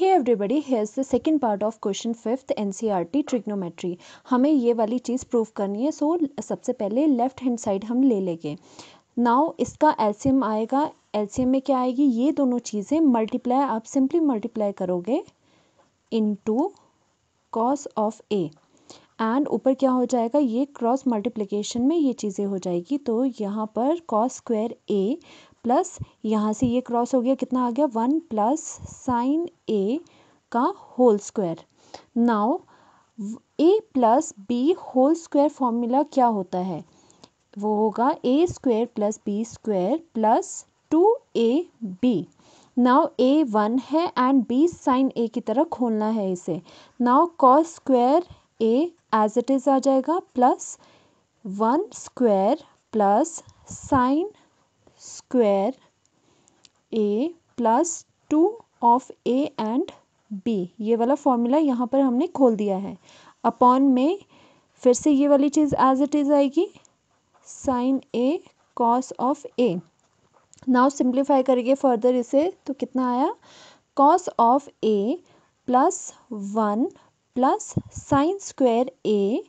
hey everybody here the second part of question fifth N C R T trigonometry हमें ये वाली चीज़ prove करनी है सो so, सबसे पहले लेफ्ट हैंड साइड हम ले लेंगे नाउ इसका एम आएगा एम में क्या आएगी ये दोनों चीज़ें मल्टीप्लाई आप सिंपली मल्टीप्लाई करोगे into cos of A and ऊपर क्या हो जाएगा ये क्रॉस मल्टीप्लीकेशन में ये चीज़ें हो जाएगी तो यहाँ पर कॉस स्क्वायर ए प्लस यहाँ से ये क्रॉस हो गया कितना आ गया वन प्लस साइन ए का whole square now A plus B whole square formula क्या होता है वो होगा A square plus B square plus two A B now A one है एंड बी साइन ए की तरह खोलना है इसे now cos square A as it is आ जाएगा plus one square plus sine square A plus two of A and B ये वाला फॉर्मूला यहाँ पर हमने खोल दिया है अपॉन में फिर से ये वाली चीज़ एज इट इज़ आएगी sine A cos of A now simplify करेंगे फर्दर इसे तो कितना आया cos of A plus one plus sine square A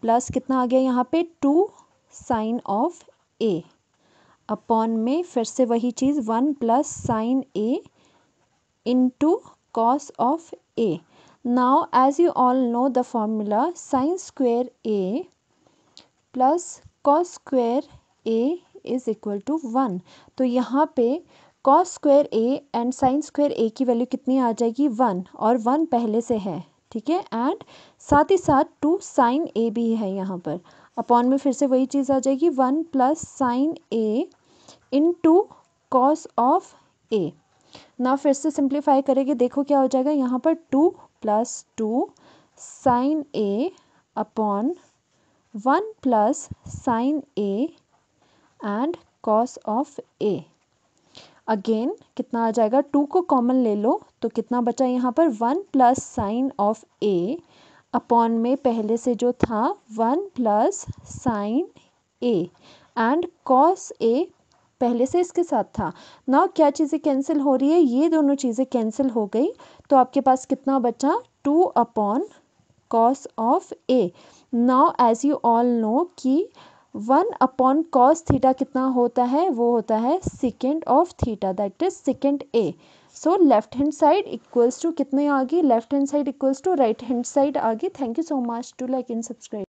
plus कितना आ गया यहाँ पे two sine of A upon में फिर से वही चीज़ one plus sine A into cos of A now as you all know the formula sine square A plus cos square A is equal to one तो यहाँ पे cos square A and sine square A की value कितनी आ जाएगी one और one पहले से है ठीक है एंड साथ ही साथ टू साइन ए भी है यहाँ पर अपॉन में फिर से वही चीज़ आ जाएगी one plus sine A into cos of A ना फिर से सिंप्लीफाई करेंगे देखो क्या हो जाएगा यहाँ पर two plus two sine A upon one plus sine A and cos of A again कितना आ जाएगा टू को कॉमन ले लो तो कितना बचा यहाँ पर one plus sine of A upon में पहले से जो था one plus sine A and cos A पहले से इसके साथ था ना क्या चीज़ें कैंसिल हो रही है ये दोनों चीज़ें कैंसिल हो गई तो आपके पास कितना बचा two upon cos of A now as you all know कि वन अपॉन कॉस थीटा कितना होता है वो होता है secant of theta that is secant A so left hand side equals to कितने आ गई left hand side equals to right hand side आ गई thank you so much to like and subscribe